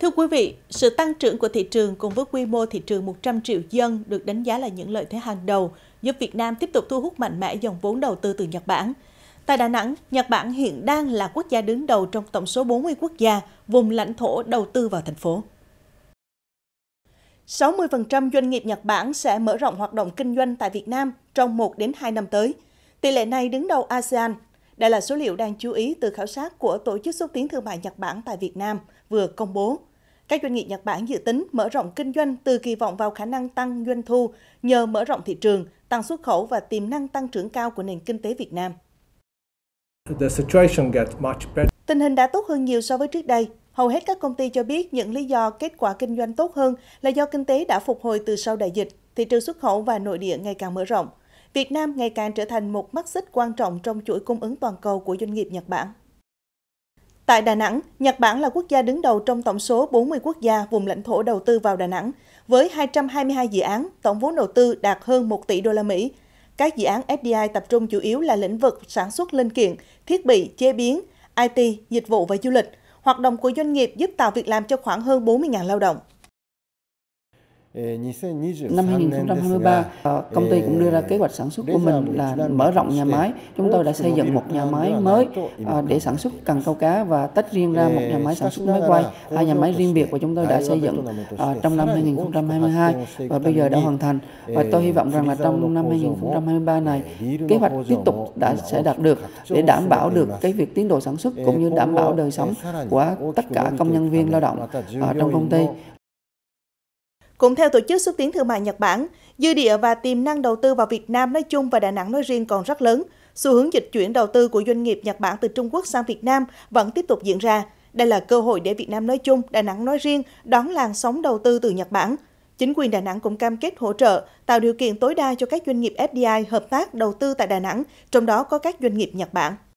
Thưa quý vị, sự tăng trưởng của thị trường cùng với quy mô thị trường 100 triệu dân được đánh giá là những lợi thế hàng đầu, giúp Việt Nam tiếp tục thu hút mạnh mẽ dòng vốn đầu tư từ Nhật Bản. Tại Đà Nẵng, Nhật Bản hiện đang là quốc gia đứng đầu trong tổng số 40 quốc gia, vùng lãnh thổ đầu tư vào thành phố. 60% doanh nghiệp Nhật Bản sẽ mở rộng hoạt động kinh doanh tại Việt Nam trong 1 đến 2 năm tới. Tỷ lệ này đứng đầu ASEAN. Đây là số liệu đang chú ý từ khảo sát của Tổ chức xúc tiến thương mại Nhật Bản tại Việt Nam vừa công bố. Các doanh nghiệp Nhật Bản dự tính mở rộng kinh doanh từ kỳ vọng vào khả năng tăng doanh thu nhờ mở rộng thị trường, tăng xuất khẩu và tiềm năng tăng trưởng cao của nền kinh tế Việt Nam. Tình hình đã tốt hơn nhiều so với trước đây. Hầu hết các công ty cho biết những lý do kết quả kinh doanh tốt hơn là do kinh tế đã phục hồi từ sau đại dịch, thị trường xuất khẩu và nội địa ngày càng mở rộng. Việt Nam ngày càng trở thành một mắt xích quan trọng trong chuỗi cung ứng toàn cầu của doanh nghiệp Nhật Bản. Tại Đà Nẵng, Nhật Bản là quốc gia đứng đầu trong tổng số 40 quốc gia vùng lãnh thổ đầu tư vào Đà Nẵng, với 222 dự án, tổng vốn đầu tư đạt hơn 1 tỷ đô la Mỹ. Các dự án FDI tập trung chủ yếu là lĩnh vực sản xuất linh kiện, thiết bị, chế biến, IT, dịch vụ và du lịch. Hoạt động của doanh nghiệp giúp tạo việc làm cho khoảng hơn 40.000 lao động. Ờ, năm 2023, ờ, công ty ờ, cũng đưa ra kế hoạch sản xuất của mình là mở rộng nhà máy. Chúng tôi đã xây dựng một nhà máy mới để sản xuất cần câu cá và tách riêng ra một nhà máy sản xuất máy quay, hai nhà máy riêng biệt và chúng tôi đã xây dựng trong năm 2022 và bây giờ đã hoàn thành. Và tôi hy vọng rằng là trong năm 2023 này, kế hoạch tiếp tục đã sẽ đạt được để đảm bảo được cái việc tiến độ sản xuất cũng như đảm bảo đời sống của tất cả công nhân viên lao động trong công ty cũng theo Tổ chức xúc tiến thương mại Nhật Bản, dư địa và tiềm năng đầu tư vào Việt Nam nói chung và Đà Nẵng nói riêng còn rất lớn. Xu hướng dịch chuyển đầu tư của doanh nghiệp Nhật Bản từ Trung Quốc sang Việt Nam vẫn tiếp tục diễn ra. Đây là cơ hội để Việt Nam nói chung, Đà Nẵng nói riêng đón làn sóng đầu tư từ Nhật Bản. Chính quyền Đà Nẵng cũng cam kết hỗ trợ, tạo điều kiện tối đa cho các doanh nghiệp FDI hợp tác đầu tư tại Đà Nẵng, trong đó có các doanh nghiệp Nhật Bản.